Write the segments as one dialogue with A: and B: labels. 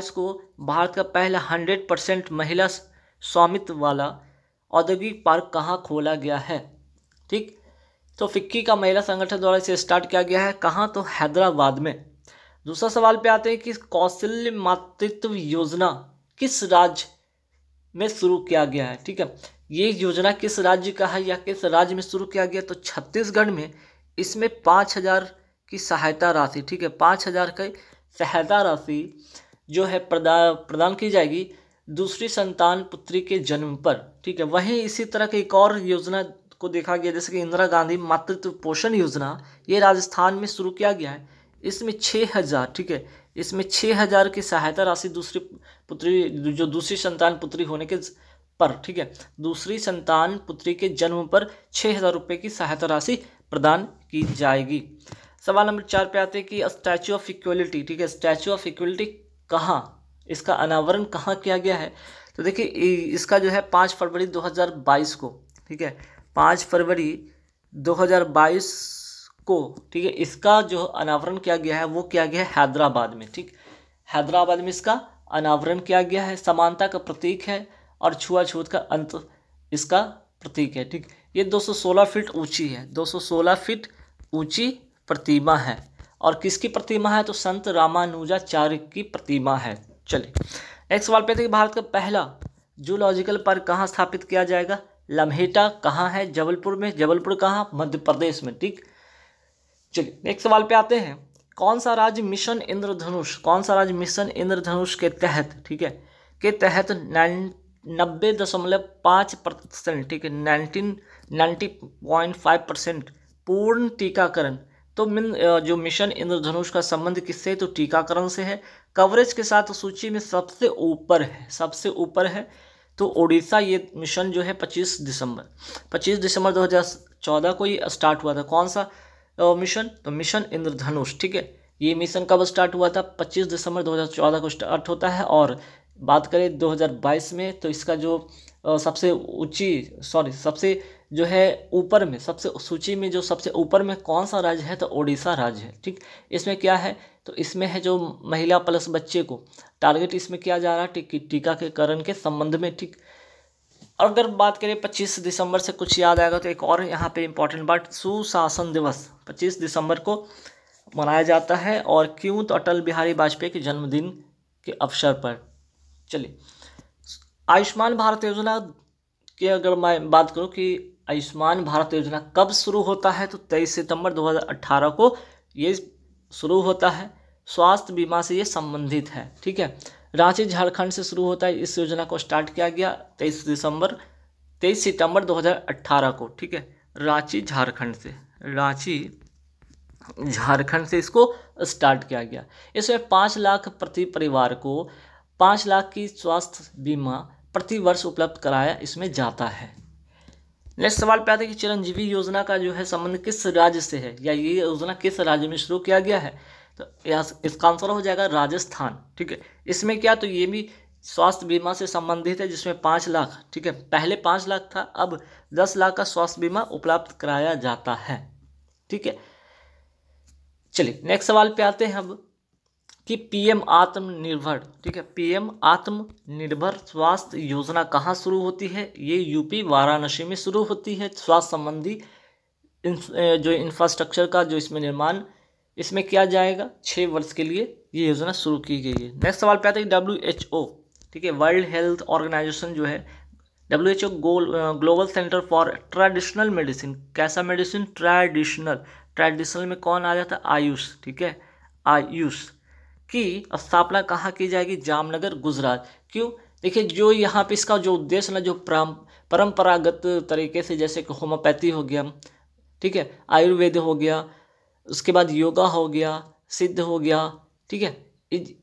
A: को भारत का पहला हंड्रेड परसेंट महिला स्वामित्व वाला औद्योगिक पार्क कहाँ खोला गया है ठीक तो फिक्की का महिला संगठन द्वारा इसे स्टार्ट किया गया है कहाँ तो हैदराबाद में दूसरा सवाल पे आते हैं कि कौशल्य मातृत्व योजना किस राज्य में शुरू किया गया है ठीक है ये योजना किस राज्य का है या किस राज्य में शुरू किया गया तो छत्तीसगढ़ में इसमें पाँच हज़ार की सहायता राशि ठीक है पाँच हज़ार की सहायता राशि जो है प्रदा, प्रदान की जाएगी दूसरी संतान पुत्री के जन्म पर ठीक है वहीं इसी तरह की एक और योजना को देखा गया जैसे कि इंदिरा गांधी मातृत्व पोषण योजना ये राजस्थान में शुरू किया गया है इसमें छः हज़ार ठीक है इसमें छः हज़ार की सहायता राशि दूसरी पुत्री जो दूसरी संतान पुत्री होने के पर ठीक है दूसरी संतान पुत्री के जन्म पर छः हज़ार रुपये की सहायता राशि प्रदान की जाएगी सवाल नंबर चार पे आते हैं कि स्टैचू ऑफ इक्वलिटी ठीक है स्टैचू ऑफ इक्वलिटी कहाँ इसका अनावरण कहाँ किया गया है तो देखिए इसका जो है पाँच फरवरी 2022 को ठीक है पाँच फरवरी 2022 को ठीक है इसका जो अनावरण किया गया है वो किया गया है हैदराबाद में ठीक हैदराबाद में इसका अनावरण किया गया है समानता का प्रतीक है और छुआछूत का अंत इसका प्रतीक है ठीक ये 216 फीट ऊंची है 216 फीट ऊंची प्रतिमा है और किसकी प्रतिमा है तो संत रामानुजाचार्य की प्रतिमा है चलिए एक सवाल पे थे कि भारत का पहला जूलॉजिकल पार्क कहाँ स्थापित किया जाएगा लम्हेटा कहाँ है जबलपुर में जबलपुर कहाँ मध्य प्रदेश में ठीक चलिए नेक्स्ट सवाल पे आते हैं कौन सा राज्य मिशन इंद्रधनुष कौन सा राज्य मिशन इंद्रधनुष के तहत ठीक है के तहत नब्बे दशमलव पाँच परसेंट ठीक है nineteen ninety point five percent पूर्ण टीकाकरण तो मिन जो मिशन इंद्रधनुष का संबंध किससे तो टीकाकरण से है कवरेज के साथ सूची में सबसे ऊपर है सबसे ऊपर है तो ओडिशा ये मिशन जो है 25 दिसंबर 25 दिसंबर 2014 को ये स्टार्ट हुआ था कौन सा मिशन तो मिशन इंद्रधनुष ठीक है ये मिशन कब स्टार्ट हुआ था 25 दिसंबर 2014 को स्टार्ट होता है और बात करें 2022 में तो इसका जो सबसे ऊंची सॉरी सबसे जो है ऊपर में सबसे सूची में जो सबसे ऊपर में कौन सा राज्य है तो ओडिशा राज्य है ठीक इसमें क्या है तो इसमें है जो महिला प्लस बच्चे को टारगेट इसमें किया जा रहा है टीकाकरण के संबंध में ठीक और अगर बात करें 25 दिसंबर से कुछ याद आएगा तो एक और यहाँ पे इम्पॉर्टेंट बात सुशासन दिवस 25 दिसंबर को मनाया जाता है और क्यों तो अटल बिहारी वाजपेयी के जन्मदिन के अवसर पर चलिए आयुष्मान भारत योजना की अगर मैं बात करूँ कि आयुष्मान भारत योजना कब शुरू होता है तो 23 सितंबर 2018 को ये शुरू होता है स्वास्थ्य बीमा से ये संबंधित है ठीक है रांची झारखंड से शुरू होता है इस योजना को स्टार्ट किया गया 23 दिसंबर 23 सितंबर 2018 को ठीक है रांची झारखंड से रांची झारखंड से इसको स्टार्ट किया गया इसमें पाँच लाख प्रति परिवार को पाँच लाख की स्वास्थ्य बीमा प्रति वर्ष उपलब्ध कराया इसमें जाता है नेक्स्ट सवाल पे आता है कि चिरंजीवी योजना का जो है संबंध किस राज्य से है या ये योजना किस राज्य में शुरू किया गया है तो यहाँ इसका आंसर हो जाएगा राजस्थान ठीक है इसमें क्या तो ये भी स्वास्थ्य बीमा से संबंधित है जिसमें पाँच लाख ठीक है पहले पाँच लाख था अब दस लाख का स्वास्थ्य बीमा उपलब्ध कराया जाता है ठीक है चलिए नेक्स्ट सवाल पे आते हैं अब कि पीएम आत्मनिर्भर ठीक है पीएम आत्मनिर्भर स्वास्थ्य योजना कहाँ शुरू होती है ये यूपी वाराणसी में शुरू होती है स्वास्थ्य संबंधी जो इंफ्रास्ट्रक्चर का जो इसमें निर्माण इसमें किया जाएगा छः वर्ष के लिए ये योजना शुरू की गई है नेक्स्ट सवाल पे आता है डब्ल्यू एच ओ ठीक है वर्ल्ड हेल्थ ऑर्गेनाइजेशन जो है W H O global centre for traditional medicine कैसा मेडिसिन ट्रेडिशनल ट्रेडिशनल में कौन आ जाता है आयुष ठीक है आयुष की स्थापना कहाँ की जाएगी जामनगर गुजरात क्यों देखिए जो यहाँ पे इसका जो उद्देश्य ना जो परंपरागत तरीके से जैसे कि होम्योपैथी हो गया ठीक है आयुर्वेद हो गया उसके बाद योगा हो गया सिद्ध हो गया ठीक है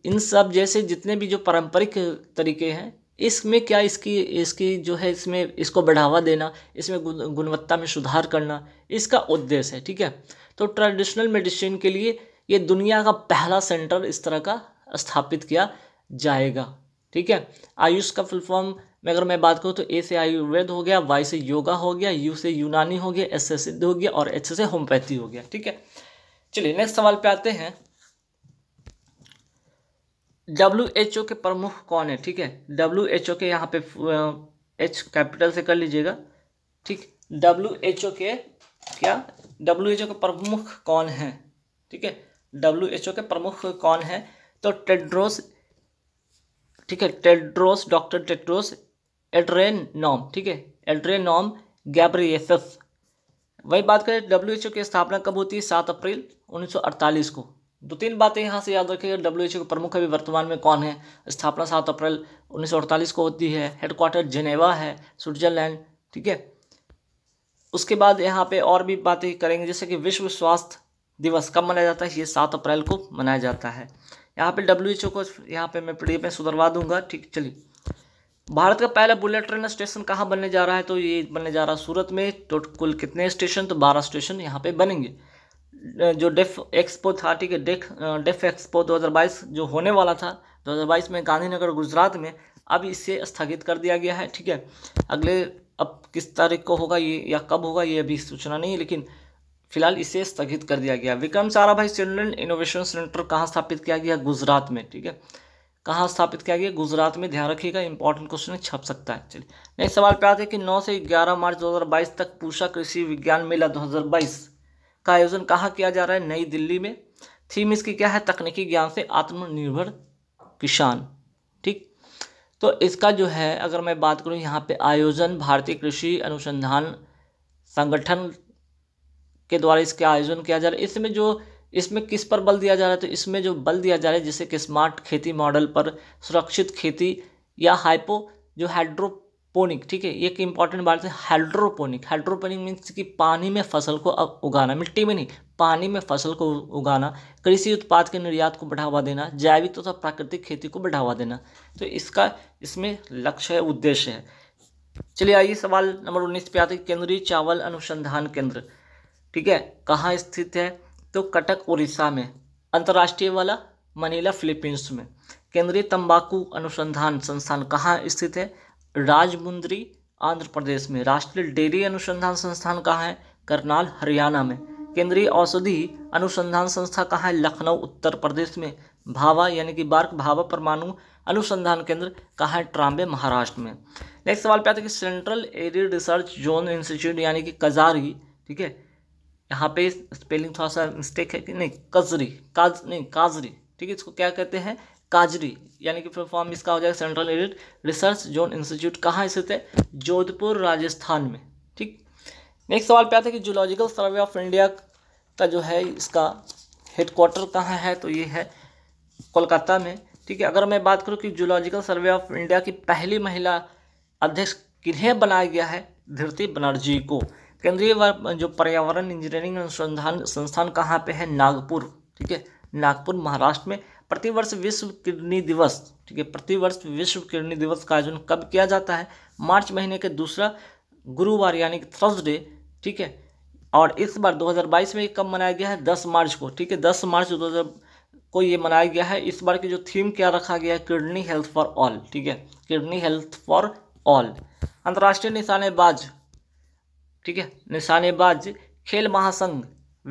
A: इन सब जैसे जितने भी जो पारंपरिक तरीके हैं इसमें क्या इसकी इसकी जो है इसमें इसको बढ़ावा देना इसमें गुणवत्ता में सुधार करना इसका उद्देश्य है ठीक है तो ट्रेडिशनल मेडिसिन के लिए ये दुनिया का पहला सेंटर इस तरह का स्थापित किया जाएगा ठीक है आयुष का फुल फॉर्म में अगर मैं बात करूँ तो ए से आयुर्वेद हो गया वाई से योगा हो गया यू से यूनानी हो गया एस से सिद्ध हो गया और एच से होम्योपैथी हो गया ठीक है चलिए नेक्स्ट सवाल पे आते हैं डब्ल्यू एच ओ के प्रमुख कौन है ठीक है डब्ल्यू एच ओ के यहाँ पे एच कैपिटल से कर लीजिएगा ठीक डब्ल्यू एच ओ के क्या डब्ल्यू एच ओ के प्रमुख कौन है ठीक है डब्ल्यू के प्रमुख कौन है तो टेड्रोस ठीक है Tedros doctor Tedros Adhanom ठीक है एड्रेन नॉम गैब्रियस वही बात करें डब्ल्यू एच ओ की स्थापना कब होती है सात अप्रैल 1948 को दो तीन बातें यहाँ से याद रखिएगा डब्ल्यू एच ओ के प्रमुख अभी वर्तमान में कौन है स्थापना सात अप्रैल 1948 को होती है हेडक्वार्टर जेनेवा है स्विट्जरलैंड ठीक है उसके बाद यहाँ पे और भी बातें करेंगे जैसे कि विश्व स्वास्थ्य दिवस कब मनाया जाता है ये सात अप्रैल को मनाया जाता है यहाँ पे डब्ल्यू एच ओ को यहाँ पे मैं पीडीएफ में सुधरवा दूंगा ठीक चलिए भारत का पहला बुलेट ट्रेन स्टेशन कहाँ बनने जा रहा है तो ये बनने जा रहा है सूरत में तो कुल कितने स्टेशन तो बारह स्टेशन यहाँ पे बनेंगे जो डेफ एक्सपो था ठीक है डेफ डेफ एक्सपो 2022 जो होने वाला था 2022 में गांधीनगर गुजरात में अब इसे स्थगित कर दिया गया है ठीक है अगले अब किस तारीख को होगा ये या कब होगा ये अभी सूचना नहीं है लेकिन फिलहाल इसे स्थगित कर दिया गया Vikram Sarabhai children innovation centre कहाँ स्थापित किया गया गुजरात में ठीक है कहाँ स्थापित किया गया गुजरात में ध्यान रखिएगा इंपॉर्टेंट क्वेश्चन छप सकता है चलिए नेक्स्ट सवाल पे आते हैं कि 9 से 11 मार्च 2022 तक पूषा कृषि विज्ञान मेला 2022 का आयोजन कहाँ किया जा रहा है नई दिल्ली में थीम इसकी क्या है तकनीकी ज्ञान से आत्मनिर्भर किसान ठीक तो इसका जो है अगर मैं बात करूँ यहाँ पे आयोजन भारतीय कृषि अनुसंधान संगठन के द्वारा इसका आयोजन किया जा रहा है इसमें जो इसमें किस पर बल दिया जा रहा है तो इसमें जो बल दिया जा रहा है जैसे कि स्मार्ट खेती मॉडल पर सुरक्षित खेती या हाइपो जो हाइड्रोपोनिक ठीक है एक इंपॉर्टेंट बात है हाइड्रोपोनिक हाइड्रोपोनिक मीन्स कि पानी में फसल को उगाना मिट्टी में नहीं पानी में फसल को उगाना कृषि उत्पाद के निर्यात को बढ़ावा देना जैविक तथा तो प्राकृतिक खेती को बढ़ावा देना तो इसका इसमें लक्ष्य है उद्देश्य है चलिए आइए सवाल नंबर उन्नीस पे आते केंद्रीय चावल अनुसंधान केंद्र ठीक है कहाँ स्थित है तो कटक उड़ीसा में अंतर्राष्ट्रीय वाला मनीला फिलीपींस में केंद्रीय तंबाकू अनुसंधान संस्थान कहाँ स्थित है राजमुंद्री आंध्र प्रदेश में राष्ट्रीय डेयरी अनुसंधान संस्थान कहाँ है करनाल हरियाणा में केंद्रीय औषधि अनुसंधान संस्था कहाँ है लखनऊ उत्तर प्रदेश में भावा यानी कि बार्क भावा परमाणु अनुसंधान केंद्र कहाँ है ट्राम्बे महाराष्ट्र में नेक्स्ट सवाल पे आता है कि central arid research zone institute यानी कि कजारी ठीक है यहाँ पे स्पेलिंग थोड़ा सा मिस्टेक है कि नहीं कजरी काज नहीं काजरी ठीक है इसको क्या कहते हैं काजरी यानी कि फॉर्म इसका हो जाएगा central arid research zone institute कहाँ स्थित है जोधपुर राजस्थान में ठीक नेक्स्ट सवाल पे आता है कि जूलॉजिकल सर्वे ऑफ इंडिया का जो है इसका हेडक्वार्टर कहाँ है तो ये है कोलकाता में ठीक है अगर मैं बात करूँ कि जूलॉजिकल सर्वे ऑफ इंडिया की पहली महिला अध्यक्ष किन्हें बनाया गया है धृति बनर्जी को केंद्रीय जो पर्यावरण इंजीनियरिंग अनुसंधान संस्थान कहाँ पे है नागपुर ठीक है नागपुर महाराष्ट्र में प्रतिवर्ष विश्व किडनी दिवस ठीक है प्रतिवर्ष विश्व किडनी दिवस का आयोजन कब किया जाता है मार्च महीने के दूसरा गुरुवार यानी कि थर्सडे ठीक है और इस बार 2022 में कब मनाया गया है 10 मार्च को ठीक है 10 मार्च 2000 को ये मनाया गया है इस बार की जो थीम क्या रखा गया है किडनी हेल्थ फॉर ऑल ठीक है किडनी हेल्थ फॉर ऑल अंतर्राष्ट्रीय निशानेबाज ठीक है निशानेबाज खेल महासंघ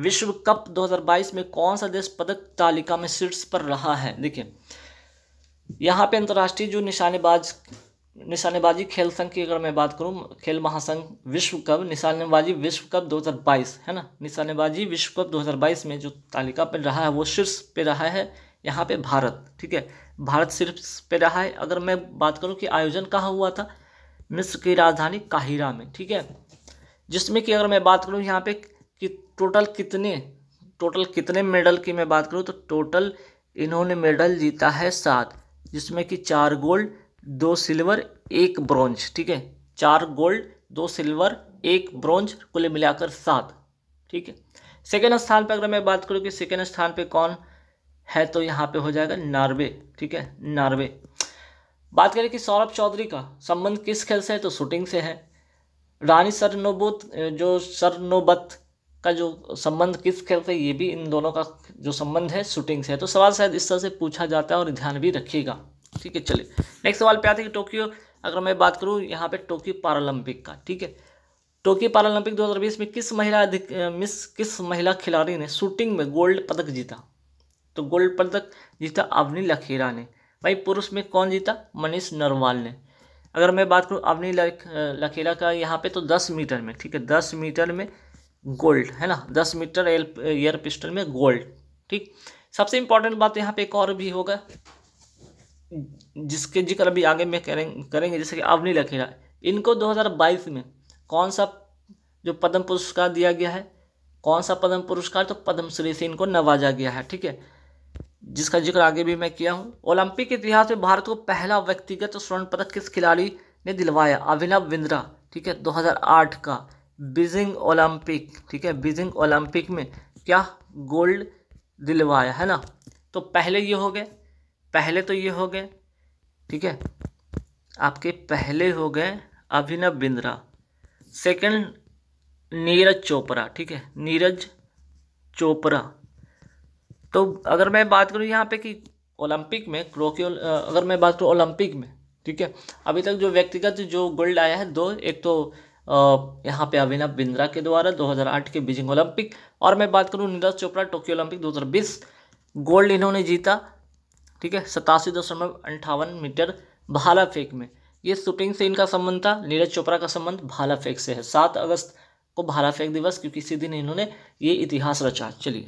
A: विश्व कप 2022 में कौन सा देश पदक तालिका में शीर्ष पर रहा है देखिए यहाँ पे अंतर्राष्ट्रीय जो निशानेबाज निशानेबाजी खेल संघ की अगर मैं बात करूँ खेल महासंघ विश्व कप निशानेबाजी विश्व कप 2022 है ना निशानेबाजी विश्व कप 2022 में जो तालिका पर रहा है वो शीर्ष पे रहा है यहाँ पे भारत ठीक है भारत शीर्ष पे रहा है अगर मैं बात करूँ कि आयोजन कहाँ हुआ था मिस्र की राजधानी काहिरा में ठीक है जिसमें कि अगर मैं बात करूँ यहाँ पे कि टोटल कितने टोटल कितने मेडल की मैं बात करूँ तो टोटल इन्होंने मेडल जीता है सात जिसमें कि चार गोल्ड दो सिल्वर एक ब्रॉन्ज ठीक है चार गोल्ड दो सिल्वर एक ब्रॉन्ज कुल मिलाकर सात ठीक है सेकेंड स्थान पर अगर मैं बात करूँ कि सेकेंड स्थान पर कौन है तो यहाँ पे हो जाएगा नार्वे ठीक है नार्वे बात करें कि सौरभ चौधरी का संबंध किस खेल से है तो शूटिंग से है रानी सरनोबत जो सरनोबत का जो संबंध किस खेल से ये भी इन दोनों का जो संबंध है शूटिंग से है तो सवाल शायद इस तरह से पूछा जाता है और ध्यान भी रखिएगा ठीक है चलिए नेक्स्ट सवाल पे आते हैं टोक्यो अगर मैं बात करूँ यहाँ पे टोक्यो पैरालंपिक का ठीक है टोक्यो पैरालंपिक 2020 में किस महिला अधिक मिस किस महिला खिलाड़ी ने शूटिंग में गोल्ड पदक जीता तो गोल्ड पदक जीता अवनी लखीरा ने भाई पुरुष में कौन जीता मनीष नरवाल ने अगर मैं बात करूँ अवनी लखेला का यहाँ पे तो दस मीटर में ठीक है दस मीटर में गोल्ड है ना दस मीटर एयर पिस्टल में गोल्ड ठीक सबसे इम्पोर्टेंट बात यहाँ पे एक और भी होगा जिसके जिक्र अभी आगे में करें करेंगे जैसे कि अवनी लखेला इनको 2022 में कौन सा जो पद्म पुरस्कार दिया गया है कौन सा पद्म पुरस्कार तो पद्मश्री से इनको नवाजा गया है ठीक है जिसका जिक्र आगे भी मैं किया हूँ ओलंपिक इतिहास में भारत को पहला व्यक्तिगत स्वर्ण पदक किस खिलाड़ी ने दिलवाया अभिनव बिंद्रा ठीक है 2008 का बीजिंग ओलंपिक ठीक है बीजिंग ओलंपिक में क्या गोल्ड दिलवाया है ना तो पहले ये हो गए पहले तो ये हो गए ठीक है आपके पहले हो गए अभिनव बिंद्रा सेकंड नीरज चोपड़ा ठीक है नीरज चोपड़ा तो अगर मैं बात करूँ यहाँ पे कि ओलंपिक में क्रोकी अगर मैं बात करूँ ओलंपिक में ठीक है अभी तक जो व्यक्तिगत जो गोल्ड आया है दो एक तो यहाँ पे अभिनव बिंद्रा के द्वारा 2008 के बीजिंग ओलंपिक और मैं बात करूँ Neeraj Chopra Tokyo Olympic 2020 gold इन्होंने जीता ठीक है सतासी दशमलव अंठावन मीटर भाला फेंक में ये शूटिंग से इनका संबंध था नीरज चोपड़ा का संबंध भाला फेंक से है सात अगस्त को भाला फेंक दिवस क्योंकि इसी दिन इन्होंने ये इतिहास रचा चलिए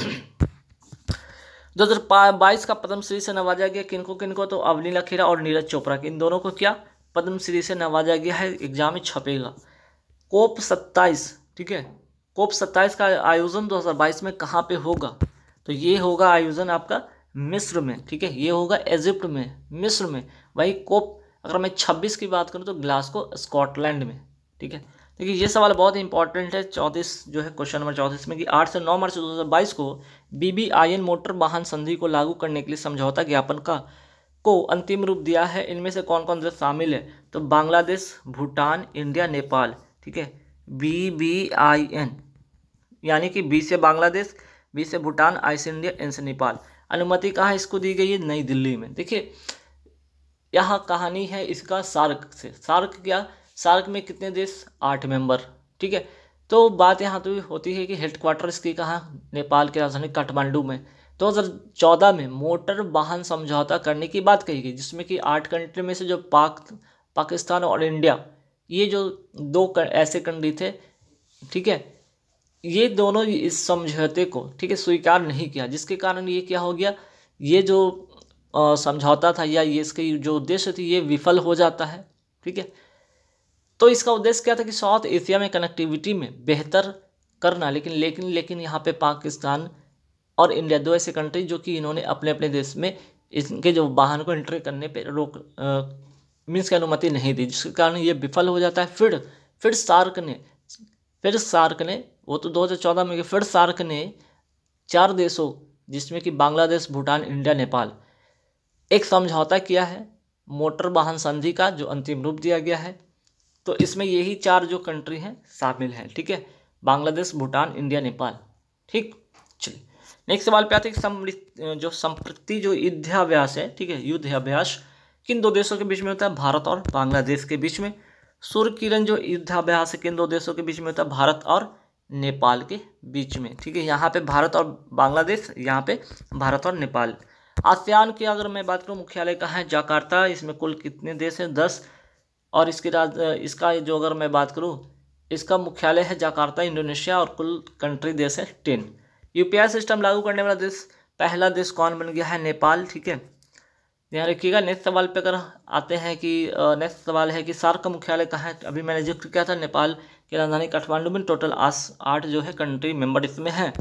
A: दो हज़ार बाईस का पद्मश्री से नवाजा गया किनको किनको तो अवनी लखेरा और नीरज चोपड़ा के इन दोनों को क्या पद्मश्री से नवाजा गया है एग्जाम में छपेगा कोप सत्ताईस ठीक है कोप सत्ताईस का आयोजन 2022 में कहाँ पे होगा तो ये होगा आयोजन आपका मिस्र में ठीक है ये होगा इजिप्ट में मिस्र में वही कोप अगर मैं 26 की बात करूँ तो ग्लास्को स्कॉटलैंड में ठीक है देखिए ये सवाल बहुत इंपॉर्टेंट है चौंतीस जो है क्वेश्चन नंबर चौंतीस में कि आठ से नौ मार्च दो हज़ार बाईस को बीबीआईएन मोटर वाहन संधि को लागू करने के लिए समझौता ज्ञापन का को अंतिम रूप दिया है इनमें से कौन कौन देश शामिल है तो बांग्लादेश भूटान इंडिया नेपाल ठीक है बी बी आई एन यानी कि बी से बांग्लादेश बी से भूटान आई से इंडिया एन से नेपाल अनुमति कहाँ इसको दी गई है नई दिल्ली में देखिए यह कहानी है इसका सार्क से सार्क क्या सार्क में कितने देश आठ मेंबर ठीक है तो बात यहाँ तो होती है कि हेड क्वार्टर इसकी कहाँ नेपाल की राजधानी काठमांडू में दो तो हज़ार चौदह में मोटर वाहन समझौता करने की बात कही गई जिसमें कि आठ कंट्री में से जो पाक पाकिस्तान और इंडिया ये जो दो कर, ऐसे कंट्री थे ठीक है ये दोनों इस समझौते को ठीक है स्वीकार नहीं किया जिसके कारण ये क्या हो गया ये जो समझौता था या ये इसके जो उद्देश्य थे ये विफल हो जाता है ठीक है तो इसका उद्देश्य क्या था कि साउथ एशिया में कनेक्टिविटी में बेहतर करना लेकिन लेकिन लेकिन यहाँ पे पाकिस्तान और इंडिया दो ऐसे कंट्री जो कि इन्होंने अपने अपने देश में इनके जो वाहन को एंट्री करने पे रोक मीन्स की अनुमति नहीं दी जिसके कारण ये विफल हो जाता है फिर फिर सार्क ने फिर सार्क ने वो तो 2014 में फिर सार्क ने चार देशों जिसमें कि बांग्लादेश भूटान इंडिया नेपाल एक समझौता किया है मोटर वाहन संधि का जो अंतिम रूप दिया गया है तो इसमें यही चार जो कंट्री हैं शामिल हैं ठीक है बांग्लादेश भूटान इंडिया नेपाल ठीक चलिए नेक्स्ट सवाल पे आते हैं समृत जो संप्रति जो युद्धाभ्यास है ठीक है युद्धाभ्यास किन दो देशों के बीच में होता है भारत और बांग्लादेश के बीच में सूर्य किरण जो युद्धाभ्यास है किन दो देशों के बीच में होता है भारत और नेपाल के बीच में ठीक है यहाँ पे भारत और बांग्लादेश यहाँ पे भारत और नेपाल आसियान की अगर मैं बात करूँ मुख्यालय कहाँ है जाकार्ता इसमें कुल कितने देश हैं दस और इसकी राज इसका जो अगर मैं बात करूँ इसका मुख्यालय है जाकार्ता इंडोनेशिया और कुल कंट्री देश है टेन यू सिस्टम लागू करने वाला देश पहला देश कौन बन गया है नेपाल ठीक है यहाँ रखिएगा नेक्स्ट सवाल पे अगर आते हैं कि नेक्स्ट सवाल है कि सार्क का मुख्यालय कहाँ है अभी मैंने जिक्र किया था नेपाल की राजधानी काठमांडू में टोटल आस आठ जो है कंट्री मेंबर इसमें हैं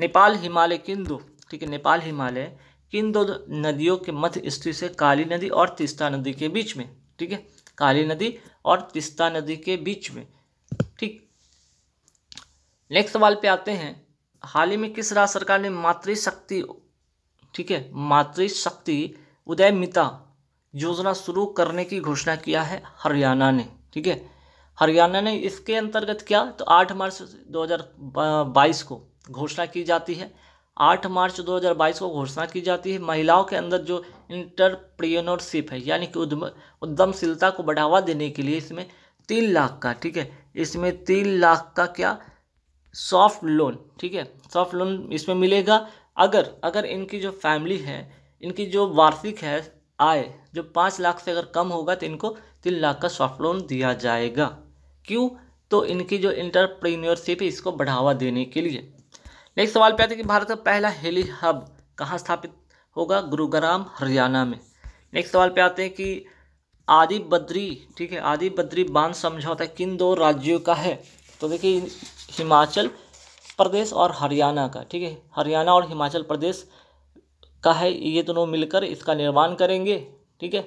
A: नेपाल हिमालय किन दो ठीक है नेपाल हिमालय किन दो नदियों के मध्य स्थित से काली नदी और तीस्ता नदी के बीच में ठीक है काली नदी और तिस्ता नदी के बीच में ठीक नेक्स्ट सवाल पे आते हैं हाल ही में किस राज्य सरकार ने मातृशक्ति ठीक है मातृशक्ति उदय मिता योजना शुरू करने की घोषणा किया है हरियाणा ने ठीक है हरियाणा ने इसके अंतर्गत क्या तो 8 मार्च 2022 को घोषणा की जाती है आठ मार्च 2022 को घोषणा की जाती है महिलाओं के अंदर जो इंटरप्रियनरशिप है यानी कि उद्यम उद्यमशीलता को बढ़ावा देने के लिए इसमें तीन लाख का ठीक है इसमें तीन लाख का क्या सॉफ्ट लोन ठीक है सॉफ्ट लोन इसमें मिलेगा अगर अगर इनकी जो फैमिली है इनकी जो वार्षिक है आय जो पाँच लाख से अगर कम होगा तो इनको तीन लाख का सॉफ्ट लोन दिया जाएगा क्यों तो इनकी जो इंटरप्रीनियरशिप है इसको बढ़ावा देने के लिए नेक्स्ट सवाल पे आते हैं कि भारत का पहला हेली हब कहाँ स्थापित होगा गुरुग्राम हरियाणा में नेक्स्ट सवाल पे आते हैं कि आदि बद्री ठीक है आदि बद्री बांध समझौता किन दो राज्यों का है तो देखिए हिमाचल प्रदेश और हरियाणा का ठीक है हरियाणा और हिमाचल प्रदेश का है ये दोनों मिलकर इसका निर्माण करेंगे ठीक है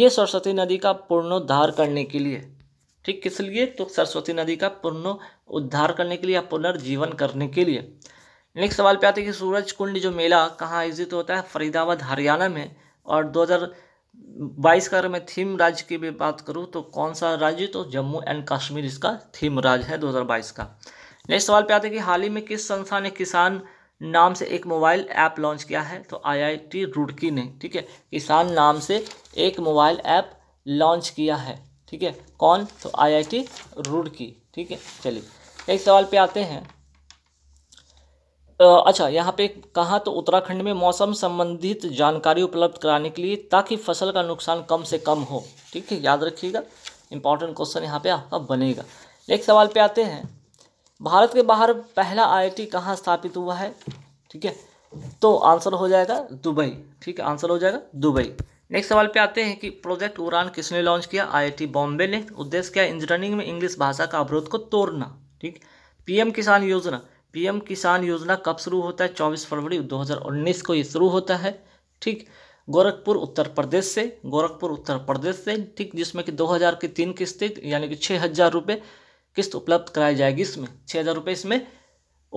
A: ये सरस्वती नदी का पुनरुद्धार करने के लिए ठीक किस लिए तो सरस्वती नदी का पुनः उद्धार करने के लिए या पुनर्जीवन करने के लिए नेक्स्ट सवाल पे आते हैं कि सूरज कुंड जो मेला कहाँ आयोजित होता है फरीदाबाद हरियाणा में और 2022 का अगर मैं थीम राज्य की भी बात करूँ तो कौन सा राज्य तो जम्मू एंड कश्मीर इसका थीम राज्य है 2022 का नेक्स्ट सवाल पे आते हैं कि हाल ही में किस संस्था ने किसान नाम से एक मोबाइल ऐप लॉन्च किया है तो आई रुड़की ने ठीक है किसान नाम से एक मोबाइल ऐप लॉन्च किया है ठीक है कौन तो आई रुड़की ठीक है चलिए एक सवाल पे आते हैं अच्छा यहाँ पे कहा तो उत्तराखंड में मौसम संबंधित जानकारी उपलब्ध कराने के लिए ताकि फसल का नुकसान कम से कम हो ठीक है याद रखिएगा इंपॉर्टेंट क्वेश्चन यहाँ पे आपका बनेगा एक सवाल पे आते हैं भारत के बाहर पहला आईआईटी कहाँ स्थापित हुआ है ठीक है तो आंसर हो जाएगा दुबई ठीक है आंसर हो जाएगा दुबई नेक्स्ट सवाल पे आते हैं कि प्रोजेक्ट उड़ान किसने लॉन्च किया आईआईटी बॉम्बे ने उद्देश्य क्या इंजीनियरिंग में इंग्लिश भाषा का अवरोध को तोड़ना ठीक पीएम किसान योजना पीएम किसान योजना कब शुरू होता है 24 फरवरी 2019 को ये शुरू होता है ठीक गोरखपुर उत्तर प्रदेश से गोरखपुर उत्तर प्रदेश से ठीक जिसमें कि 2000 की तीन किस्तें यानी कि छः हज़ार रुपये किस्त उपलब्ध कराई जाएगी इसमें छः हज़ार रुपये इसमें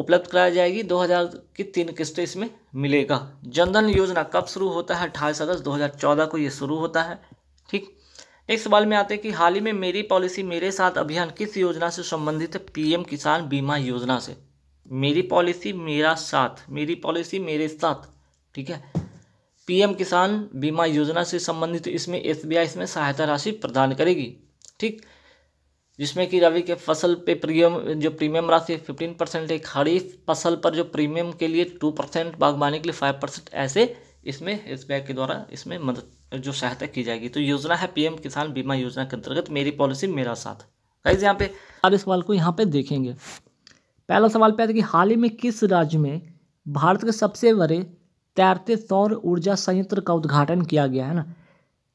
A: उपलब्ध कराई जाएगी 2000 की तीन किस्तें इसमें मिलेगा जनधन योजना कब शुरू होता है अट्ठाईस अगस्त दो को ये शुरू होता है ठीक नेक्स्ट सवाल में आते हैं कि हाल ही में मेरी पॉलिसी मेरे साथ अभियान किस योजना से संबंधित है पीएम किसान बीमा योजना से मेरी पॉलिसी मेरा साथ मेरी पॉलिसी मेरे साथ ठीक है पीएम किसान बीमा योजना से संबंधित इसमें एसबीआई इसमें सहायता राशि प्रदान करेगी ठीक जिसमें कि रवि के फसल पे प्रीमियम जो प्रीमियम राशि फिफ्टीन परसेंट है खरीफ फसल पर जो प्रीमियम के लिए टू परसेंट बागवानी के लिए फाइव परसेंट ऐसे इसमें एस के द्वारा इसमें मदद जो सहायता की जाएगी तो योजना है पीएम किसान बीमा योजना के अंतर्गत मेरी पॉलिसी मेरा साथ यहाँ पे अब इस सवाल को यहाँ पे देखेंगे पहला सवाल पे कि हाल ही में किस राज्य में भारत के सबसे बड़े तैरते सौर ऊर्जा संयंत्र का उद्घाटन किया गया है ना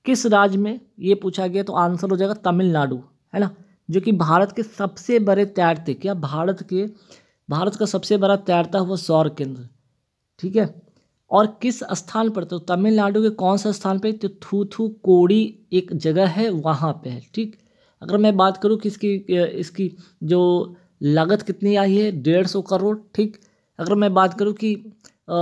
A: किस राज्य में ये पूछा गया तो आंसर हो जाएगा तमिलनाडु है ना जो कि भारत के सबसे बड़े तैरते क्या भारत के भारत का सबसे बड़ा तैरता हुआ सौर केंद्र ठीक है और किस स्थान पर तो तमिलनाडु के कौन से स्थान पर तो थूथू कोड़ी एक जगह है वहाँ पे है ठीक अगर मैं बात करूँ कि इसकी इसकी जो लागत कितनी आई है डेढ़ सौ करोड़ ठीक अगर मैं बात करूँ कि आ,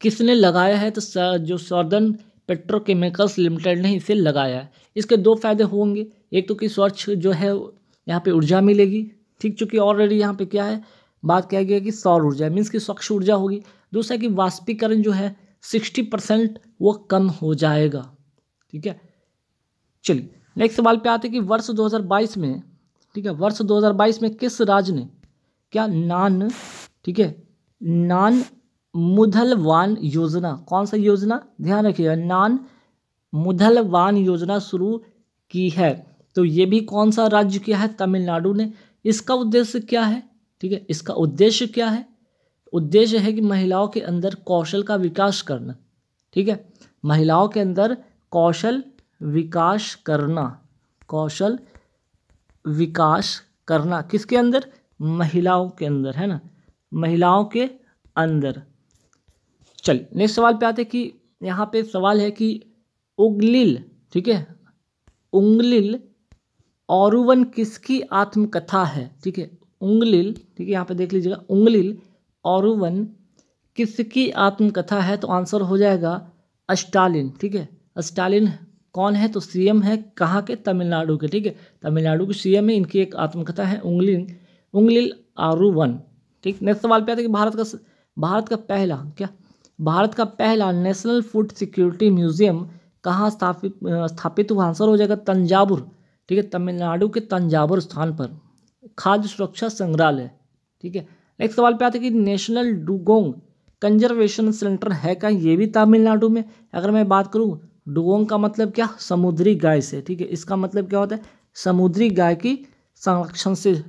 A: किसने लगाया है तो जो सर्दर्न पेट्रोकेमिकल्स लिमिटेड ने इसे लगाया है इसके दो फायदे होंगे एक तो कि स्वच्छ जो है यहाँ पे ऊर्जा मिलेगी ठीक चूँकि ऑलरेडी यहाँ पे क्या है बात किया गया कि सौर ऊर्जा मीन्स कि स्वच्छ ऊर्जा होगी दूसरा कि वाष्पीकरण जो है सिक्सटी परसेंट वो कम हो जाएगा ठीक है चलिए नेक्स्ट सवाल पे आते हैं कि वर्ष 2022 में ठीक है वर्ष 2022 में किस राज्य ने क्या नान ठीक है नान मुधलवान योजना कौन सा योजना ध्यान रखिएगा नान मुधलवान योजना शुरू की है तो ये भी कौन सा राज्य किया है तमिलनाडु ने इसका उद्देश्य क्या है ठीक है इसका उद्देश्य क्या है उद्देश्य है कि महिलाओं के अंदर कौशल का विकास करना ठीक है महिलाओं के अंदर कौशल विकास करना कौशल विकास करना किसके अंदर महिलाओं के अंदर है ना महिलाओं के अंदर चल नेक्स्ट सवाल पे आते कि यहाँ पे सवाल है कि उगलिल ठीक है उंगलिल औरुवन किसकी आत्मकथा है ठीक है उंगलिल ठीक है यहाँ पे देख लीजिएगा उंगलिल औरुवन किसकी आत्मकथा है तो आंसर हो जाएगा स्टालिन ठीक है स्टालिन कौन है तो सीएम है कहाँ के तमिलनाडु के ठीक है तमिलनाडु के सीएम है इनकी एक आत्मकथा है उंगलिन उंगलिल आरू वन ठीक नेक्स्ट सवाल पे आता है कि भारत का भारत का पहला क्या भारत का पहला नेशनल फूड सिक्योरिटी म्यूजियम कहाँ स्थापित स्थापित हुआ आंसर हो जाएगा तंजावुर ठीक है तमिलनाडु के तंजावुर स्थान पर खाद्य सुरक्षा संग्रहालय ठीक है नेक्स्ट सवाल पे आता है कि नेशनल डुगोंग कंजर्वेशन सेंटर है का ये भी तमिलनाडु में अगर मैं बात करूँ डुगोंग का मतलब क्या समुद्री गाय से ठीक है इसका मतलब क्या होता है समुद्री गाय की संरक्षण से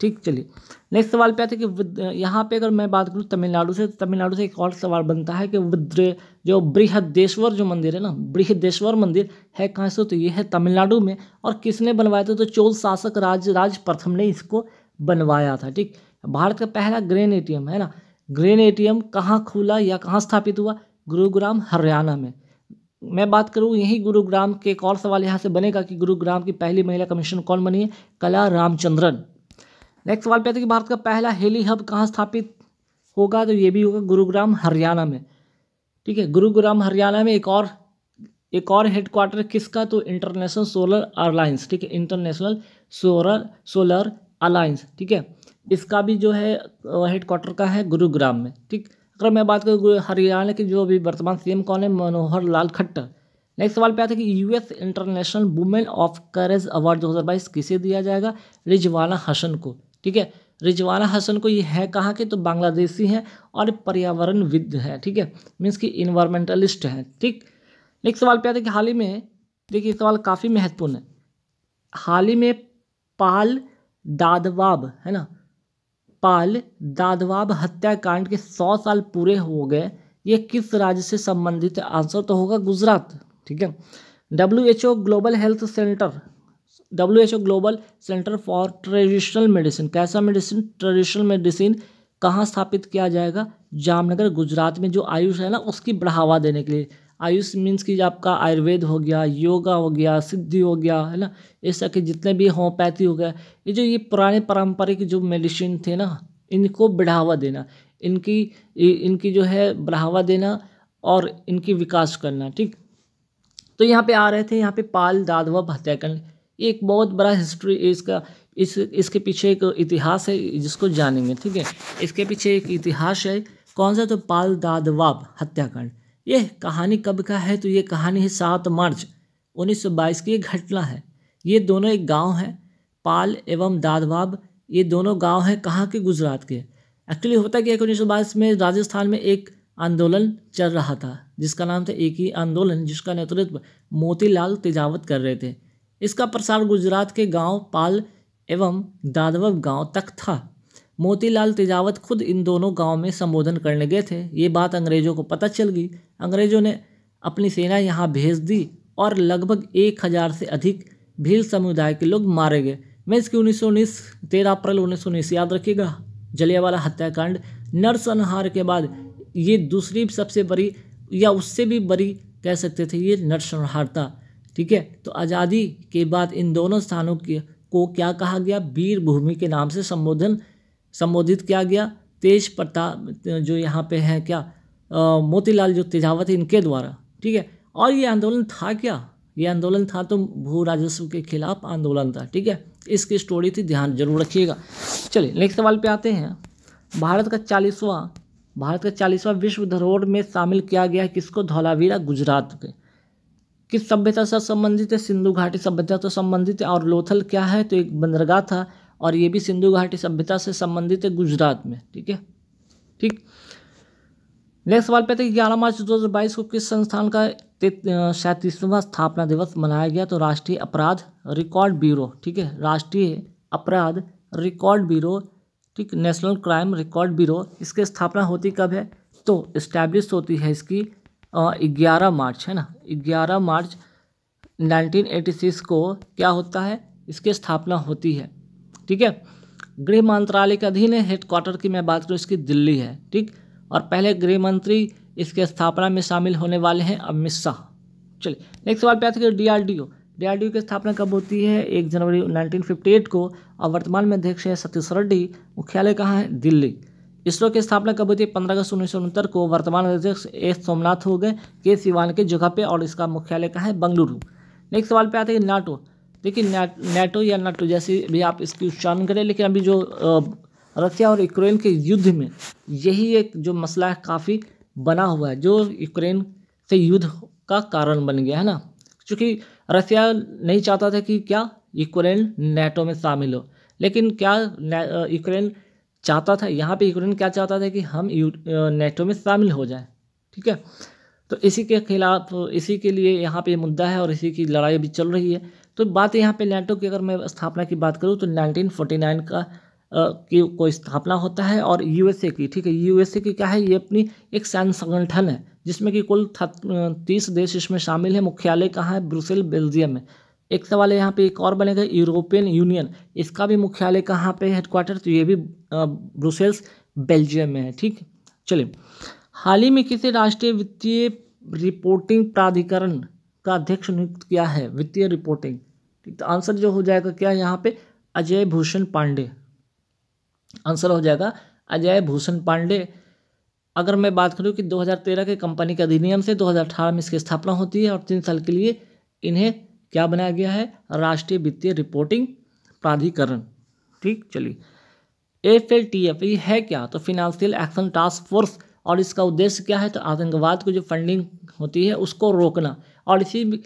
A: ठीक चलिए नेक्स्ट सवाल पे आते कि यहाँ पे अगर मैं बात करूँ तमिलनाडु से तो तमिलनाडु से एक और सवाल बनता है कि वृद्र जो बृहदेश्वर जो मंदिर है ना बृहदेश्वर मंदिर है कहाँ से तो ये है तमिलनाडु में और किसने बनवाया था तो चोल शासक राज राज प्रथम ने इसको बनवाया था ठीक भारत का पहला ग्रेन ए है ना ग्रेन एटीएम कहाँ खुला या कहाँ स्थापित हुआ गुरुग्राम हरियाणा में मैं बात करूँ यही गुरुग्राम के एक और सवाल यहाँ से बनेगा कि गुरुग्राम की पहली महिला कमीशन कौन बनी है कला रामचंद्रन नेक्स्ट सवाल पे आता है कि भारत का पहला हेली हब कहाँ स्थापित होगा तो ये भी होगा गुरुग्राम हरियाणा में ठीक है गुरुग्राम हरियाणा में एक और एक और हेडक्वार्टर किसका तो इंटरनेशनल सोलर अलायंस ठीक है इंटरनेशनल सोलर सोलर अलायंस ठीक है इसका भी जो है हेडक्वार्टर का है गुरुग्राम में ठीक सर में बात करें हरियाणा के जो अभी वर्तमान सीएम कौन है मनोहर लाल खट्टर नेक्स्ट सवाल पे आता है कि US international women of courage award 2022 किसे दिया जाएगा रिजवाना हसन को ठीक है रिजवाना हसन को ये है कहाँ के तो बांग्लादेशी हैं और पर्यावरणविद है ठीक है मीन्स की इन्वायरमेंटलिस्ट हैं ठीक नेक्स्ट सवाल पे आता है कि हाल ही में देखिए सवाल काफ़ी महत्वपूर्ण है हाल ही में पाल दादवाब है ना पाल दादवाब हत्याकांड के सौ साल पूरे हो गए ये किस राज्य से संबंधित है आंसर तो होगा गुजरात ठीक है W H O global health centre W H O global centre for traditional medicine कैसा मेडिसिन ट्रेडिशनल मेडिसिन कहाँ स्थापित किया जाएगा जामनगर गुजरात में जो आयुष है ना उसकी बढ़ावा देने के लिए आयुष मीन्स कि आपका आयुर्वेद हो गया योगा हो गया सिद्धि हो गया है ना इस तरह के जितने भी होम्योपैथी हो गया ये जो ये पुराने पारंपरिक जो मेडिसिन थे ना इनको बढ़ावा देना इनकी इनकी जो है बढ़ावा देना और इनकी विकास करना ठीक तो यहाँ पे आ रहे थे यहाँ पे पाल दादवा हत्याकांड ये एक बहुत बड़ा हिस्ट्री इसका इस इसके पीछे एक इतिहास है जिसको जानेंगे ठीक है इसके पीछे एक इतिहास है कौन सा तो पाल दादवाब हत्याकांड यह कहानी कब का है तो ये कहानी है सात मार्च 1922 की एक घटना है ये दोनों एक गांव है पाल एवं दादवाब ये दोनों गांव हैं कहाँ के गुजरात के एक्चुअली होता क्या है कि उन्नीस में राजस्थान में एक आंदोलन चल रहा था जिसका नाम था एक ही आंदोलन जिसका नेतृत्व मोतीलाल तेजावत कर रहे थे इसका प्रसार गुजरात के गांव पाल एवं दादवब गांव तक था मोतीलाल तेजावत खुद इन दोनों गांव में संबोधन करने गए थे ये बात अंग्रेज़ों को पता चल गई अंग्रेज़ों ने अपनी सेना यहाँ भेज दी और लगभग एक हज़ार से अधिक भील समुदाय के लोग मारे गए मैं इसकी उन्नीस सौ उन्नीस तेरह अप्रैल उन्नीस सौ उन्नीस याद रखिएगा जलियावाला हत्याकांड नरसंहार के बाद ये दूसरी सबसे बड़ी या उससे भी बड़ी कह सकते थे ये नरसंहार था ठीक है तो आज़ादी के बाद इन दोनों स्थानों के को क्या कहा गया वीर भूमि के नाम से संबोधन संबोधित किया गया तेज प्रताप जो यहाँ पे हैं क्या मोतीलाल जो तेजावत है इनके द्वारा ठीक है और ये आंदोलन था क्या ये आंदोलन था तो भू राजस्व के खिलाफ आंदोलन था ठीक है इसकी स्टोरी थी ध्यान जरूर रखिएगा चलिए नेक्स्ट सवाल पे आते हैं भारत का चालीसवा भारत का चालीसवां विश्व धरोहर में शामिल किया गया है किसको धौलावीरा गुजरात के किस सभ्यता से संबंधित है सिंधु घाटी सभ्यता से संबंधित है और लोथल क्या है तो एक बंदरगाह था और ये भी सिंधु घाटी सभ्यता से संबंधित है गुजरात में ठीक है ठीक नेक्स्ट सवाल पे थे ग्यारह मार्च 2022 को किस संस्थान का सैंतीसवा स्थापना दिवस मनाया गया तो राष्ट्रीय अपराध रिकॉर्ड ब्यूरो ठीक है राष्ट्रीय अपराध रिकॉर्ड ब्यूरो ठीक नेशनल क्राइम रिकॉर्ड ब्यूरो इसके स्थापना होती कब है तो इस्टेब्लिश होती है इसकी ग्यारह मार्च है ना ग्यारह मार्च 1986 को क्या होता है इसकी स्थापना होती है ठीक है गृह मंत्रालय के अधीन है हेडक्वार्टर की मैं बात करूँ इसकी दिल्ली है ठीक और पहले गृह मंत्री इसके स्थापना में शामिल होने वाले हैं अमित शाह चलिए नेक्स्ट सवाल पे आते हैं D R D O DRDO की स्थापना कब होती है एक जनवरी 1958 को और वर्तमान में अध्यक्ष है सतीश रेड्डी मुख्यालय कहाँ है दिल्ली इसरो की स्थापना कब होती है पंद्रह अगस्त उन्नीस को वर्तमान अध्यक्ष एस सोमनाथ हो गए के सिवान के जगह पे और इसका मुख्यालय कहाँ है बंगलुरु नेक्स्ट सवाल पे आते हैं नाटो लेकिन नेटो या नाटो जैसे भी आप इसकी उच्चारण करें लेकिन अभी जो रसिया और यूक्रेन के युद्ध में यही एक जो मसला है काफ़ी बना हुआ है जो यूक्रेन से युद्ध का कारण बन गया है ना क्योंकि रसिया नहीं चाहता था कि क्या यूक्रेन नेटो में शामिल हो लेकिन क्या यूक्रेन चाहता था यहाँ पे यूक्रेन क्या चाहता था कि हम नेटो में शामिल हो जाए ठीक है तो इसी के खिलाफ इसी के लिए यहाँ पे मुद्दा है और इसी की लड़ाई भी चल रही है तो बात यहाँ पे नैटो की अगर मैं स्थापना की बात करूँ तो 1949 का की कोई स्थापना होता है और यूएसए की ठीक है यूएसए की क्या है ये अपनी एक सैन्य संगठन है जिसमें कि कुल तीस देश इसमें शामिल है मुख्यालय कहाँ है ब्रुसेल बेल्जियम में एक सवाल यहाँ पे एक और बनेगा यूरोपियन यूनियन इसका भी मुख्यालय कहाँ पे हेडक्वार्टर तो ये भी ब्रुसेल्स बेल्जियम में है ठीक चलिए हाल ही में किसी राष्ट्रीय वित्तीय रिपोर्टिंग प्राधिकरण का अध्यक्ष नियुक्त किया है वित्तीय रिपोर्टिंग ठीक तो आंसर जो हो जाएगा क्या यहाँ पे अजय भूषण पांडे आंसर हो जाएगा अजय भूषण पांडे अगर मैं बात करूँ कि 2013 के कंपनी के अधिनियम से 2018 में इसकी स्थापना होती है और तीन साल के लिए इन्हें क्या बनाया गया है राष्ट्रीय वित्तीय रिपोर्टिंग प्राधिकरण ठीक चलिए एफ एल टी एफ है क्या तो फिनांशियल एक्शन टास्क फोर्स और इसका उद्देश्य क्या है तो आतंकवाद को जो फंडिंग होती है उसको रोकना और इसी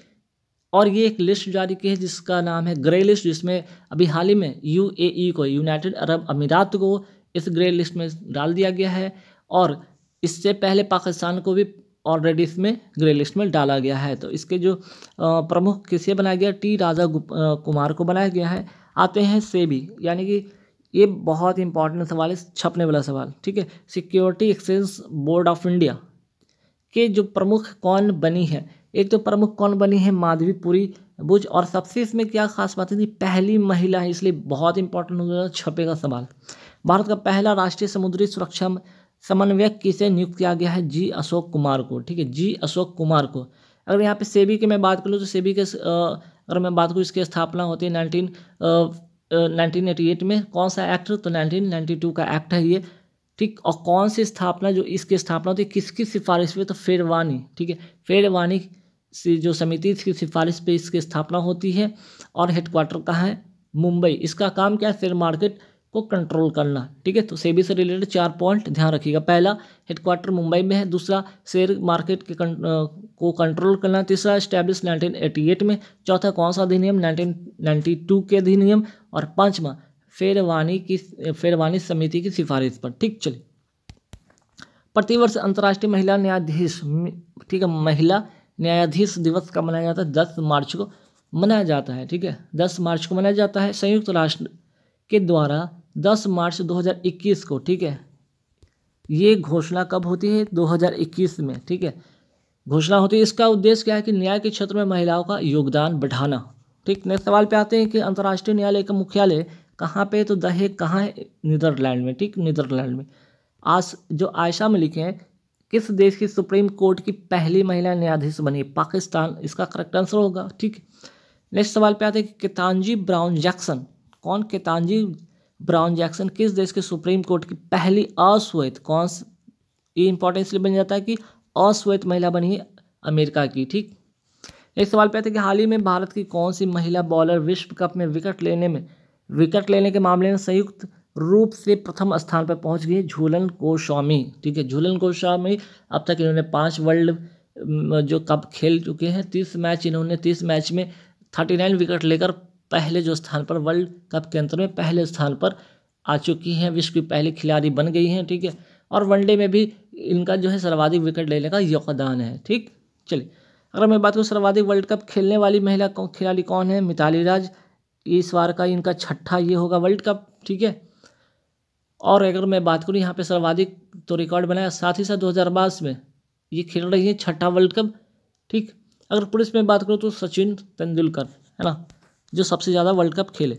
A: और ये एक लिस्ट जारी की है जिसका नाम है ग्रे लिस्ट जिसमें अभी हाल ही में यू e को यूनाइटेड अरब अमीरात को इस ग्रे लिस्ट में डाल दिया गया है और इससे पहले पाकिस्तान को भी ऑलरेडी इसमें ग्रे लिस्ट में डाला गया है तो इसके जो प्रमुख किसे बनाया गया टी राजा कुमार को बनाया गया है आते हैं सेबी यानी कि ये बहुत इंपॉर्टेंट सवाल है छपने वाला सवाल ठीक है security exchange board of India के जो प्रमुख कौन बनी है एक तो प्रमुख कौन बनी है माधवीपुरी बुज और सबसे इसमें क्या खास बात है पहली महिला है इसलिए बहुत इंपॉर्टेंट हो छपे छपेगा सवाल भारत का पहला राष्ट्रीय समुद्री सुरक्षा समन्वयक किसे नियुक्त किया गया है जी अशोक कुमार को ठीक है जी अशोक कुमार को अगर यहाँ पे सेबी की मैं बात करूँ तो सेबी के अगर मैं बात करूँ इसकी स्थापना होती है नाइनटीन नाइनटीन एटी एट में कौन सा एक्ट तो नाइनटीन नाइन्टी टू का एक्ट है ये ठीक और कौन सी स्थापना जो इसकी स्थापना होती है किसकी सिफारिश पे तो फेरवानी ठीक है फेरवानी से जो समिति इसकी सिफारिश पे इसकी स्थापना होती है और हेडक्वार्टर कहाँ है मुंबई इसका काम क्या है शेयर मार्केट को कंट्रोल करना ठीक है तो सेबी से रिलेटेड चार पॉइंट ध्यान रखिएगा पहला हेडक्वार्टर मुंबई में है दूसरा शेयर मार्केट के कं, को कंट्रोल करना तीसरा स्टैब्लिश 1988 में चौथा कौन सा अधिनियम 1992 के अधिनियम और पांचवा फेरवानी की फेरवानी समिति की सिफारिश पर ठीक चलिए प्रतिवर्ष अंतर्राष्ट्रीय महिला न्यायाधीश ठीक है महिला न्यायाधीश दिवस का मनाया जाता है दस मार्च को मनाया जाता है ठीक है दस मार्च को मनाया जाता है संयुक्त राष्ट्र के द्वारा दस मार्च 2021 को ठीक है ये घोषणा कब होती है 2021 में ठीक है घोषणा होती है इसका उद्देश्य क्या है कि न्याय के क्षेत्र में महिलाओं का योगदान बढ़ाना ठीक नेक्स्ट सवाल पे आते हैं कि अंतर्राष्ट्रीय न्यायालय का मुख्यालय कहाँ पे तो दहे कहाँ है नीदरलैंड में ठीक नीदरलैंड में आज जो आयशा में लिखे हैं किस देश की सुप्रीम कोर्ट की पहली महिला न्यायाधीश बनी पाकिस्तान इसका करेक्ट आंसर होगा ठीक नेक्स्ट सवाल पे आते हैं कि केतानजी ब्राउन जैक्सन कौन केतानजी ब्राउन जैक्सन किस देश के सुप्रीम कोर्ट की पहली अश्वेत कौन ये इंपॉर्टेंस बन जाता है कि अश्वेत महिला बनी है अमेरिका की ठीक एक सवाल पे आते हैं कि हाल ही में भारत की कौन सी महिला बॉलर विश्व कप में विकेट लेने में विकेट लेने के मामले में संयुक्त रूप से प्रथम स्थान पर पहुंच गए झूलन गोस्वामी ठीक है झूलन गोस्वामी अब तक इन्होंने पांच वर्ल्ड जो कप खेल चुके हैं तीस मैच इन्होंने तीस मैच में थर्टी नाइन विकेट लेकर पहले जो स्थान पर वर्ल्ड कप के अंतर में पहले स्थान पर आ चुकी हैं विश्व की पहली खिलाड़ी बन गई हैं ठीक है और वनडे में भी इनका जो है सर्वाधिक विकेट लेने का योगदान है ठीक चलिए अगर मैं बात करूँ सर्वाधिक वर्ल्ड कप खेलने वाली महिला खिलाड़ी कौन है मिताली राज इस बार का इनका छठा ये होगा वर्ल्ड कप ठीक है और अगर मैं बात करूँ यहाँ पे सर्वाधिक तो रिकॉर्ड बनाया साथ ही साथ दो हज़ार बाईस में ये खेल रही है छठा वर्ल्ड कप ठीक अगर पुलिस में बात करूँ तो सचिन तेंदुलकर है ना जो सबसे ज़्यादा वर्ल्ड कप खेले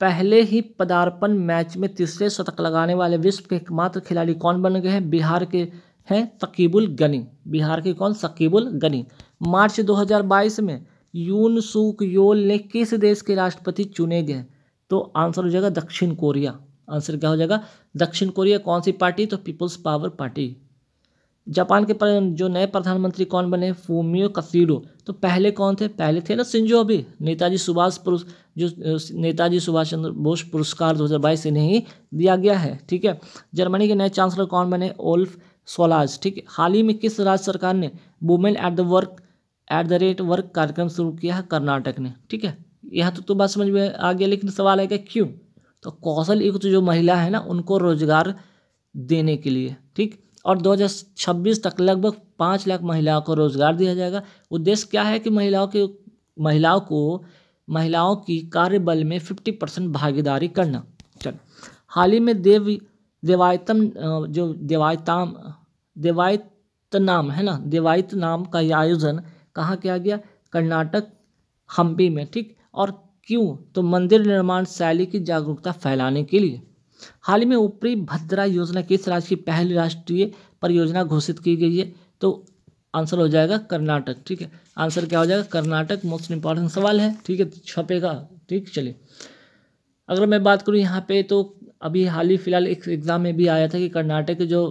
A: पहले ही पदार्पण मैच में तीसरे शतक लगाने वाले विश्व के एकमात्र खिलाड़ी कौन बन गए हैं बिहार के हैं तकीबुल गनी बिहार के कौन सकीबुल गनी मार्च 2022 में यून सुक योल ने किस देश के राष्ट्रपति चुने गए तो आंसर हो जाएगा दक्षिण कोरिया आंसर क्या हो जाएगा दक्षिण कोरिया कौन सी पार्टी तो पीपल्स पावर पार्टी जापान के जो नए प्रधानमंत्री कौन बने फूमियो कसीडो तो पहले कौन थे पहले थे ना सिंजो अभी नेताजी सुभाष पुरुष जो नेताजी सुभाष चंद्र बोस पुरस्कार 2022 इन्हें ही दिया गया है ठीक है जर्मनी के नए चांसलर कौन बने ओल्फ सोलाज ठीक है हाल ही में किस राज्य सरकार ने women at the work at the rate work कार्यक्रम शुरू किया है कर्नाटक ने ठीक है यह तो, तो बात समझ में आ गया लेकिन सवाल है क्या क्यों तो कौशल युक्त जो महिला है ना उनको रोजगार देने के लिए ठीक और 2026 तक लगभग पाँच लाख महिलाओं को रोजगार दिया जाएगा उद्देश्य क्या है कि महिलाओं के महिलाओं को महिलाओं की कार्यबल में 50 परसेंट भागीदारी करना चल हाल ही में देव देवायतम जो देवायताम देवायत नाम है ना देवायत नाम का आयोजन कहाँ किया गया कर्नाटक हम्पी में ठीक और क्यों तो मंदिर निर्माण शैली की जागरूकता फैलाने के लिए हाल ही में ऊपरी भद्रा योजना किस राज्य की पहली राष्ट्रीय परियोजना घोषित की गई है तो आंसर हो जाएगा कर्नाटक ठीक है आंसर क्या हो जाएगा कर्नाटक मोस्ट इंपॉर्टेंट सवाल है ठीक है छपेगा ठीक चलिए अगर मैं बात करूँ यहाँ पे तो अभी हाल ही फिलहाल एक एग्ज़ाम में भी आया था कि कर्नाटक के जो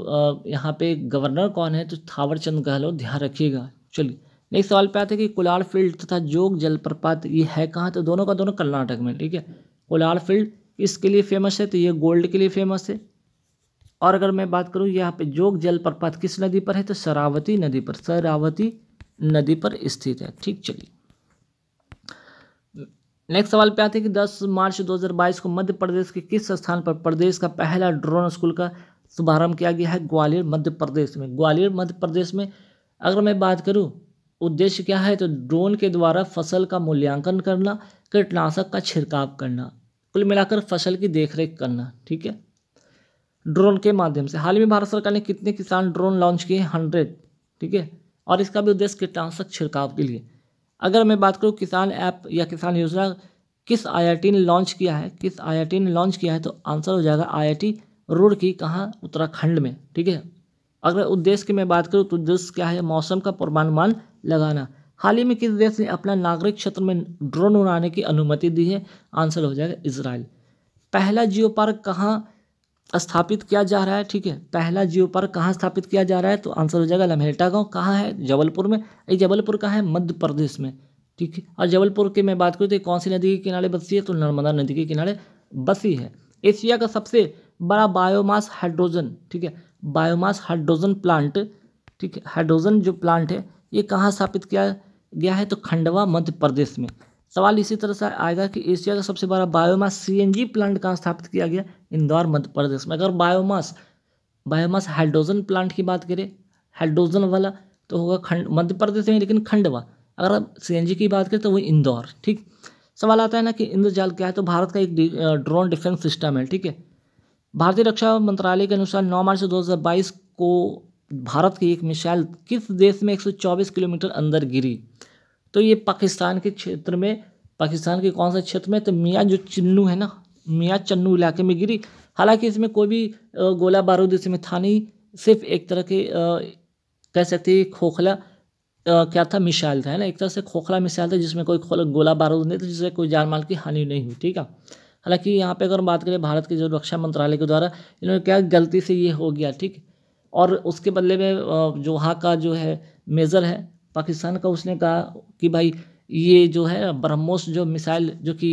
A: यहाँ पे गवर्नर कौन है तो थावरचंद गहलोत ध्यान रखिएगा चलिए नेक्स्ट सवाल पे आते हैं कि कोलार फील्ड तथा जोग जलप्रपात ये है कहाँ तो दोनों का दोनों कर्नाटक में ठीक है कोलार फील्ड इसके लिए फेमस है तो ये गोल्ड के लिए फेमस है और अगर मैं बात करूँ यहाँ पे जोग जलप्रपात किस नदी पर है तो शरावती नदी पर शरावती नदी पर स्थित है ठीक चलिए नेक्स्ट सवाल पे आते हैं कि 10 मार्च 2022 को मध्य प्रदेश के किस स्थान पर प्रदेश का पहला ड्रोन स्कूल का शुभारंभ किया गया है ग्वालियर मध्य प्रदेश में ग्वालियर मध्य प्रदेश में अगर मैं बात करूँ उद्देश्य क्या है तो ड्रोन के द्वारा फसल का मूल्यांकन करना कीटनाशक का छिड़काव करना कुल मिलाकर फसल की देखरेख करना ठीक है ड्रोन के माध्यम से हाल ही में भारत सरकार ने कितने किसान ड्रोन लॉन्च किए हंड्रेड ठीक है और इसका भी उद्देश्य कीटनाशक छिड़काव के लिए अगर मैं बात करूँ किसान ऐप या किसान योजना किस आई ने लॉन्च किया है किस आई ने लॉन्च किया है तो आंसर हो जाएगा आई रुड़की कहाँ उत्तराखंड में ठीक है अगर उद्देश्य की मैं बात करूँ तो उद्देश्य क्या है मौसम का पूर्वानुमान लगाना हाल ही में किस देश ने अपना नागरिक क्षेत्र में ड्रोन उड़ाने की अनुमति दी है आंसर हो जाएगा इसराइल पहला जियो पार्क कहाँ स्थापित किया जा रहा है ठीक है पहला जियो पार्क कहाँ स्थापित किया जा रहा है तो आंसर हो जाएगा लम्हेटा गाँव कहाँ है जबलपुर में ये जबलपुर कहाँ है मध्य प्रदेश में ठीक है और जबलपुर की मैं बात करूँ तो कौन सी नदी के किनारे बसी है तो नर्मदा नदी के किनारे बसी है एशिया का सबसे बड़ा बायोमास हाइड्रोजन ठीक है बायोमास हाइड्रोजन प्लांट ठीक है हाइड्रोजन जो प्लांट है ये कहाँ स्थापित किया गया है तो खंडवा मध्य प्रदेश में सवाल इसी तरह से आएगा कि एशिया का सबसे बड़ा बायोमास सीएनजी प्लांट कहाँ स्थापित किया गया इंदौर मध्य प्रदेश में अगर बायोमास बायोमास हाइड्रोजन प्लांट की बात करें हाइड्रोजन वाला तो होगा खंड मध्य प्रदेश में लेकिन खंडवा अगर आप सी की बात करें तो वो इंदौर ठीक सवाल आता है ना कि इंद्रजाल क्या है तो भारत का एक ड्रोन डिफेंस सिस्टम है ठीक है भारतीय रक्षा मंत्रालय के अनुसार 9 मार्च 2022 को भारत की एक मिसाइल किस देश में 124 किलोमीटर अंदर गिरी तो ये पाकिस्तान के क्षेत्र में पाकिस्तान के कौन से क्षेत्र में तो मियाँ जो चन्नू है ना मियाँ चन्नू इलाके में गिरी हालांकि इसमें कोई भी गोला बारूद इसमें था नहीं सिर्फ एक तरह के कह सकते खोखला क्या था मिसाइल था है ना एक तरह से खोखला मिसाइल था जिसमें कोई गोला बारूद नहीं था जिससे कोई जान माल की हानि नहीं हुई ठीक है हालांकि यहाँ पे अगर हम बात करें भारत के जो रक्षा मंत्रालय के द्वारा इन्होंने क्या गलती से ये हो गया ठीक है और उसके बदले में जो वहाँ का जो है मेज़र है पाकिस्तान का उसने कहा कि भाई ये जो है ब्रह्मोस जो मिसाइल जो कि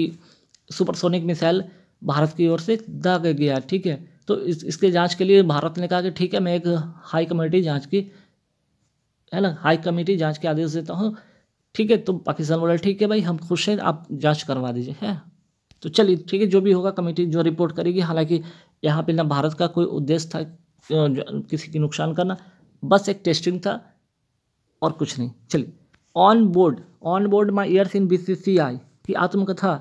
A: सुपरसोनिक मिसाइल भारत की ओर से दाग गया ठीक है तो इस इसके जांच के लिए भारत ने कहा कि ठीक है मैं एक हाई कमेटी जांच की है ना हाई कमेटी जांच के आदेश देता हूँ ठीक है तो पाकिस्तान बोला ठीक है भाई हम खुश हैं आप जांच करवा दीजिए है तो चलिए ठीक है जो भी होगा कमेटी जो रिपोर्ट करेगी हालांकि यहाँ पे ना भारत का कोई उद्देश्य था किसी की नुकसान करना बस एक टेस्टिंग था और कुछ नहीं चलिए on board on board my years in B C C I की आत्मकथा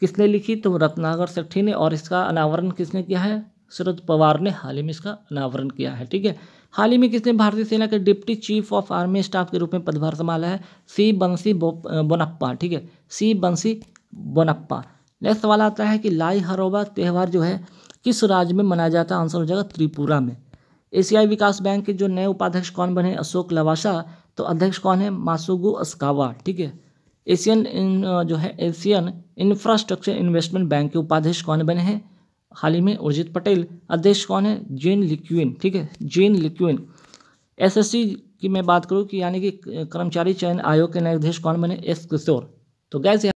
A: किसने लिखी तो रत्नागर सेठी ने और इसका अनावरण किसने किया है शरद पवार ने हाल ही में इसका अनावरण किया है ठीक है हाल ही में किसने भारतीय सेना के deputy chief of army staff के रूप में पदभार संभाला है सी बंसी बोनप्पा ठीक है सी बंसी बोनप्पा नेक्स्ट सवाल आता है कि लाई हरोबा त्यौहार जो है किस राज्य में मनाया जाता है आंसर हो जाएगा त्रिपुरा में एशियाई विकास बैंक के जो नए उपाध्यक्ष कौन बने अशोक लवासा तो अध्यक्ष कौन है मासुगु अस्कावा ठीक है एशियन जो है एशियन इंफ्रास्ट्रक्चर इन्वेस्टमेंट बैंक के उपाध्यक्ष कौन बने हैं हाल ही में उर्जित पटेल अध्यक्ष कौन है जेन लिक्विन ठीक है जेन लिक्विन एसएससी की मैं बात करूँ कि यानी कि कर्मचारी चयन आयोग के नए अध्यक्ष कौन बने एस किशोर तो गैस